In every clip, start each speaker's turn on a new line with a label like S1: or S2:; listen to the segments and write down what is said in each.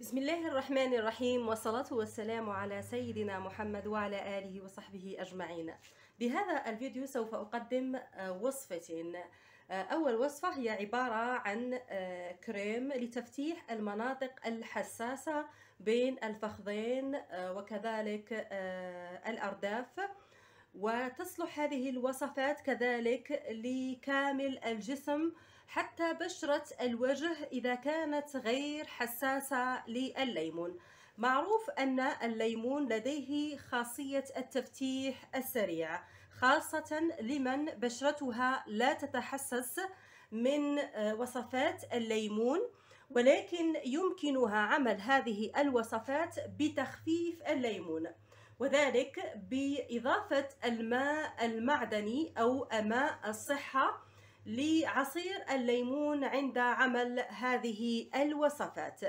S1: بسم الله الرحمن الرحيم والصلاة والسلام على سيدنا محمد وعلى آله وصحبه أجمعين بهذا الفيديو سوف أقدم آه، وصفة آه، أول وصفة هي عبارة عن آه، كريم لتفتيح المناطق الحساسة بين الفخذين وكذلك الأرداف وتصلح هذه الوصفات كذلك لكامل الجسم حتى بشرة الوجه إذا كانت غير حساسة للليمون معروف أن الليمون لديه خاصية التفتيح السريع خاصة لمن بشرتها لا تتحسس من آه، وصفات الليمون ولكن يمكنها عمل هذه الوصفات بتخفيف الليمون وذلك بإضافة الماء المعدني أو ماء الصحة لعصير الليمون عند عمل هذه الوصفات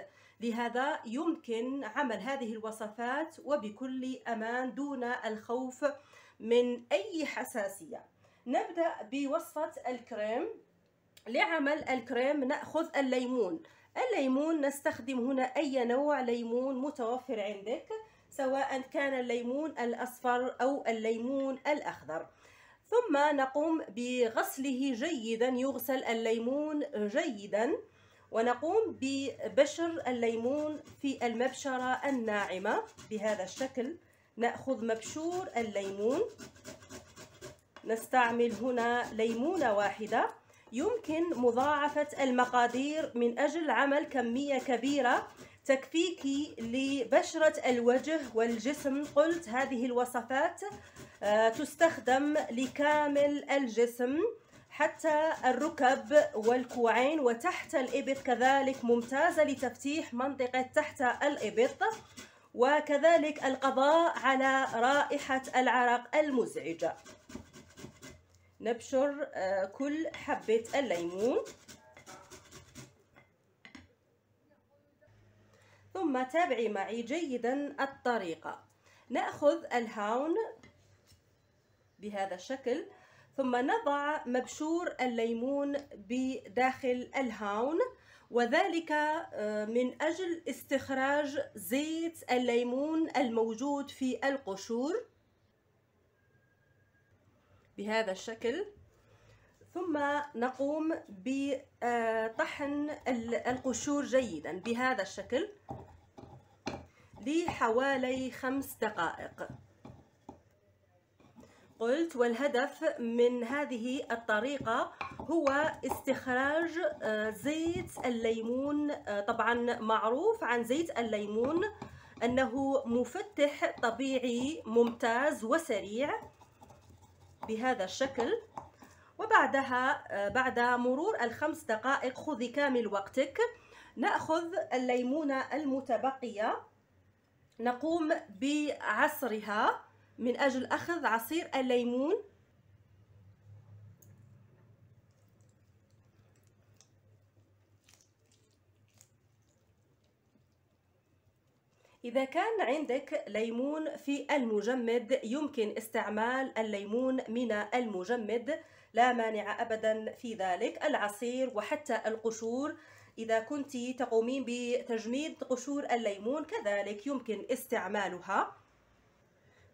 S1: لهذا يمكن عمل هذه الوصفات وبكل أمان دون الخوف من أي حساسية نبدأ بوصفة الكريم لعمل الكريم نأخذ الليمون الليمون نستخدم هنا أي نوع ليمون متوفر عندك سواء كان الليمون الأصفر أو الليمون الأخضر ثم نقوم بغسله جيدا يغسل الليمون جيدا ونقوم ببشر الليمون في المبشرة الناعمة بهذا الشكل نأخذ مبشور الليمون نستعمل هنا ليمونة واحدة يمكن مضاعفة المقادير من أجل عمل كمية كبيرة تكفيكي لبشرة الوجه والجسم قلت هذه الوصفات آه، تستخدم لكامل الجسم حتى الركب والكوعين وتحت الإبط كذلك ممتازة لتفتيح منطقة تحت الإبط وكذلك القضاء على رائحة العرق المزعجة نبشر آه، كل حبة الليمون ثم تابعي معي جيدا الطريقة نأخذ الهاون بهذا الشكل ثم نضع مبشور الليمون بداخل الهاون وذلك آه، من أجل استخراج زيت الليمون الموجود في القشور بهذا الشكل ثم نقوم بطحن القشور جيدا بهذا الشكل لحوالي خمس دقائق قلت والهدف من هذه الطريقة هو استخراج آه، زيت الليمون آه، طبعا معروف عن زيت الليمون أنه مفتح طبيعي ممتاز وسريع بهذا الشكل وبعدها آه، بعد مرور الخمس دقائق خذي كامل وقتك نأخذ الليمونة المتبقية نقوم بعصرها من أجل أخذ عصير الليمون إذا كان عندك ليمون في المجمد يمكن استعمال الليمون من المجمد لا مانع أبدا في ذلك العصير وحتى القشور إذا كنت تقومين بتجميد قشور الليمون كذلك يمكن استعمالها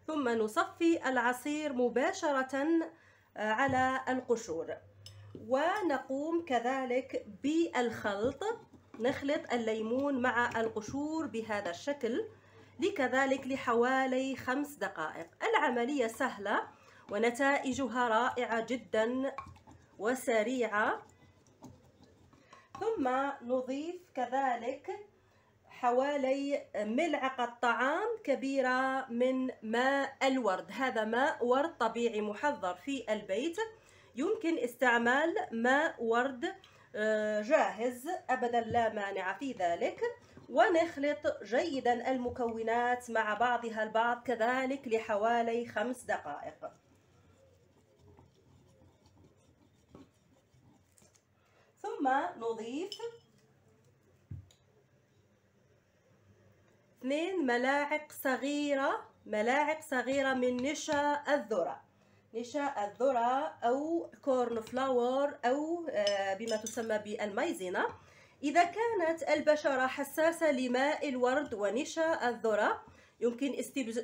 S1: ثم نصفي العصير مباشرة آه، على القشور ونقوم كذلك بالخلط نخلط الليمون مع القشور بهذا الشكل لكذلك لحوالي خمس دقائق العملية سهلة ونتائجها رائعة جدا وسريعة ثم نضيف كذلك حوالي ملعقة طعام كبيرة من ماء الورد هذا ماء ورد طبيعي محضر في البيت يمكن استعمال ماء ورد آه، جاهز أبدا لا مانع في ذلك ونخلط جيدا المكونات مع بعضها البعض كذلك لحوالي خمس دقائق ثم نضيف اثنين ملاعق صغيرة ملاعق صغيرة من نشا الذرة نشا الذرة أو كورن فلاور أو آه، بما تسمى بالمايزينا إذا كانت البشرة حساسة لماء الورد ونشا الذرة يمكن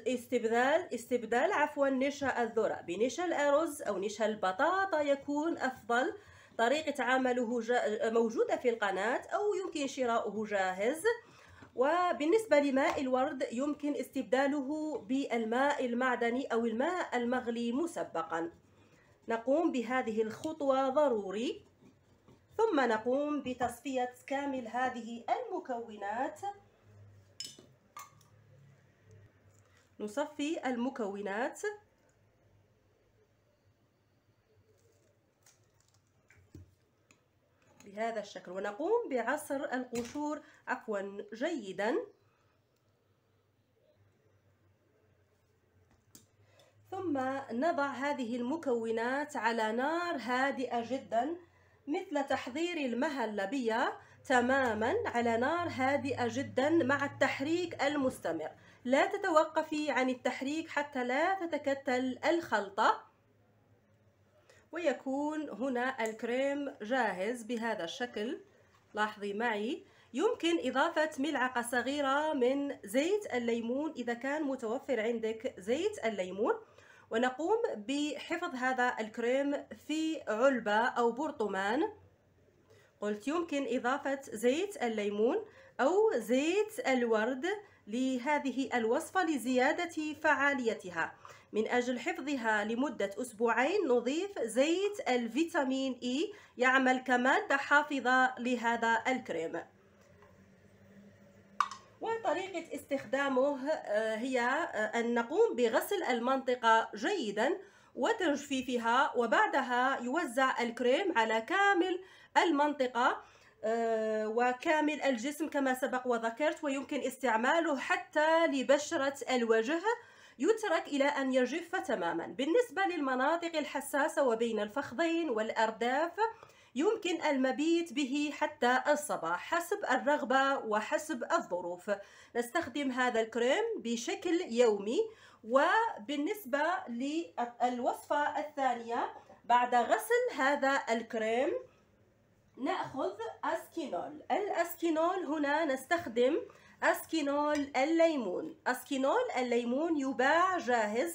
S1: استبدال استبدال عفوا نشا الذرة بنشا الأرز أو نشا البطاطا يكون أفضل طريقة عمله موجودة في القناة أو يمكن شراؤه جاهز وبالنسبة لماء الورد يمكن استبداله بالماء المعدني أو الماء المغلي مسبقا نقوم بهذه الخطوة ضروري ثم نقوم بتصفية كامل هذه المكونات نصفي المكونات بهذا الشكل ونقوم بعصر القشور عفوا جيدا ثم نضع هذه المكونات على نار هادئة جدا مثل تحضير المهلبية تماما على نار هادئة جدا مع التحريك المستمر لا تتوقفي عن التحريك حتى لا تتكتل الخلطة ويكون هنا الكريم جاهز بهذا الشكل لاحظي معي يمكن إضافة ملعقة صغيرة من زيت الليمون إذا كان متوفر عندك زيت الليمون ونقوم بحفظ هذا الكريم في علبة أو برطمان قلت يمكن إضافة زيت الليمون أو زيت الورد لهذه الوصفة لزيادة فعاليتها من أجل حفظها لمدة أسبوعين نضيف زيت الفيتامين إي e يعمل كمادة حافظة لهذا الكريم وطريقة استخدامه آه، هي آه، أن نقوم بغسل المنطقة جيدا وتجفيفها وبعدها يوزع الكريم على كامل المنطقة آه، وكامل الجسم كما سبق وذكرت ويمكن استعماله حتى لبشرة الوجه يترك إلى أن يجف تماما بالنسبة للمناطق الحساسة وبين الفخذين والأرداف يمكن المبيت به حتى الصباح حسب الرغبة وحسب الظروف نستخدم هذا الكريم بشكل يومي وبالنسبة للوصفة الثانية بعد غسل هذا الكريم نأخذ أسكينول الأسكينول هنا نستخدم أسكينول الليمون أسكينول الليمون يباع جاهز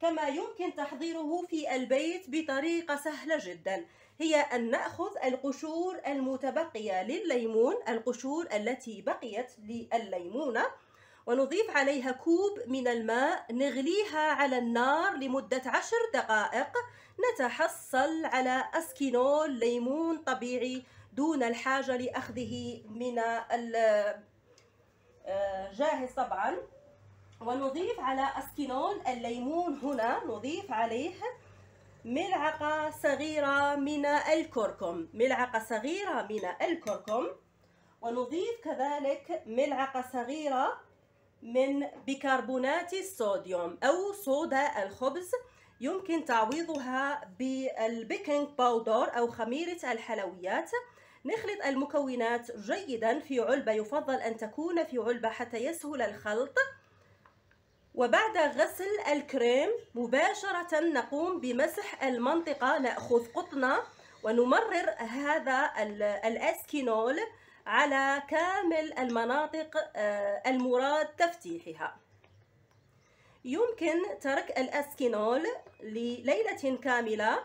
S1: كما يمكن تحضيره في البيت بطريقة سهلة جدا هي أن نأخذ القشور المتبقية للليمون القشور التي بقيت للليمونة ونضيف عليها كوب من الماء نغليها على النار لمدة عشر دقائق نتحصل على أسكينول ليمون طبيعي دون الحاجة لأخذه من آه، جاهز طبعا ونضيف على اسكينون الليمون هنا نضيف عليه ملعقة صغيرة من الكركم ملعقة صغيرة من الكركم ونضيف كذلك ملعقة صغيرة من بيكربونات الصوديوم أو صودا الخبز يمكن تعويضها بالبيكنج باودر أو خميرة الحلويات نخلط المكونات جيدا في علبة يفضل أن تكون في علبة حتى يسهل الخلط وبعد غسل الكريم مباشرة نقوم بمسح المنطقة نأخذ قطنة ونمرر هذا الأسكينول على كامل المناطق آه، المراد تفتيحها يمكن ترك الأسكينول لليلة كاملة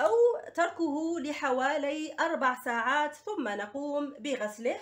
S1: أو تركه لحوالي أربع ساعات ثم نقوم بغسله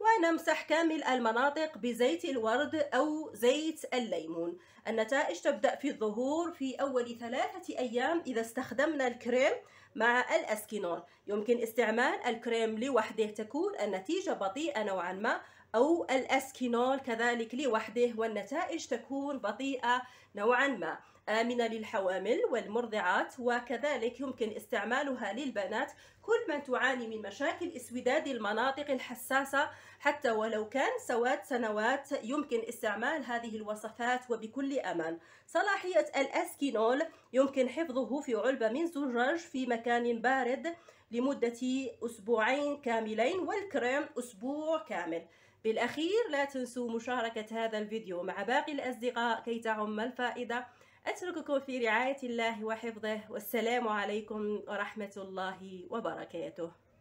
S1: ونمسح كامل المناطق بزيت الورد أو زيت الليمون النتائج تبدأ في الظهور في أول ثلاثة أيام إذا استخدمنا الكريم مع الأسكينون يمكن استعمال الكريم لوحده تكون النتيجة بطيئة نوعا ما أو الأسكينول كذلك لوحده والنتائج تكون بطيئة نوعا ما آمنة للحوامل والمرضعات وكذلك يمكن استعمالها للبنات كل من تعاني من مشاكل اسوداد المناطق الحساسة حتى ولو كان سوات سنوات يمكن استعمال هذه الوصفات وبكل أمان صلاحية الأسكينول يمكن حفظه في علبة من زجاج في مكان بارد لمدة أسبوعين كاملين والكريم أسبوع كامل بالأخير لا تنسوا مشاركة هذا الفيديو مع باقي الأصدقاء كي تعم الفائدة أترككم في رعاية الله وحفظه والسلام عليكم ورحمة الله وبركاته